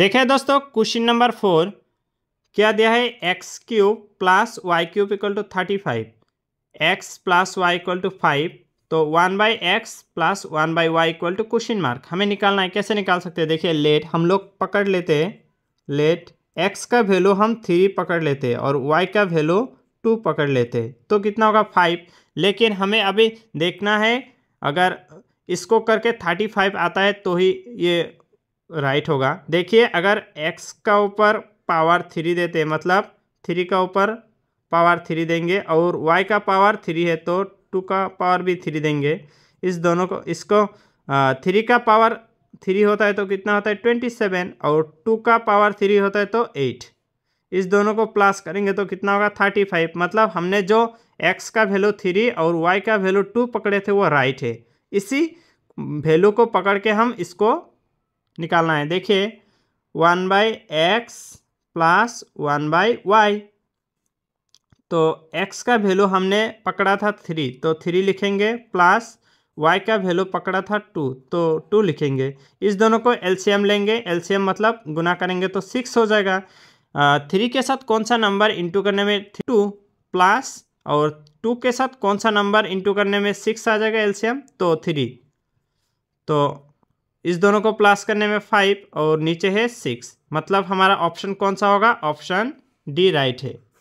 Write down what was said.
देखें दोस्तों question number four क्या दिया है x cube plus y cube equal to thirty five x plus y equal to five तो one by x plus one by y equal to question mark हमें निकालना है कैसे निकाल सकते हैं देखिए लेट हम लोग पकड़ लेते हैं लेट एक्स का वैल्यू हम थ्री पकड़ लेते हैं और वाई का वैल्यू टू पकड़ लेते तो कितना होगा फाइव लेकिन हमें अभी देखना है अगर इसको करके थर्टी फाइव आता है तो ही ये राइट होगा देखिए अगर एक्स का ऊपर पावर थ्री देते मतलब थ्री का ऊपर पावर थ्री देंगे और वाई का पावर थ्री है तो टू का पावर भी थ्री देंगे इस दोनों को इसको थ्री का पावर थ्री होता है तो कितना होता है ट्वेंटी सेवन और टू का पावर थ्री होता है तो एट इस दोनों को प्लस करेंगे तो कितना होगा थर्टी फाइव मतलब हमने जो एक्स का वैल्यू थ्री और वाई का वैल्यू टू पकड़े थे वो राइट है इसी वैल्यू को पकड़ के हम इसको निकालना है देखिए one by x plus one by y तो x का वैल्यू हमने पकड़ा था थ्री तो थ्री लिखेंगे प्लस y का वैल्यू पकड़ा था टू तो टू लिखेंगे इस दोनों को एलसीएम लेंगे एलसीएम मतलब गुना करेंगे तो सिक्स हो जाएगा थ्री के साथ कौन सा नंबर इंटू करने में टू प्लस और टू के साथ कौन सा नंबर इंटू करने में सिक्स आ जाएगा एलसीएम तो थ्री तो इस दोनों को प्लस करने में फाइव और नीचे है सिक्स मतलब हमारा ऑप्शन कौन सा होगा ऑप्शन डी राइट है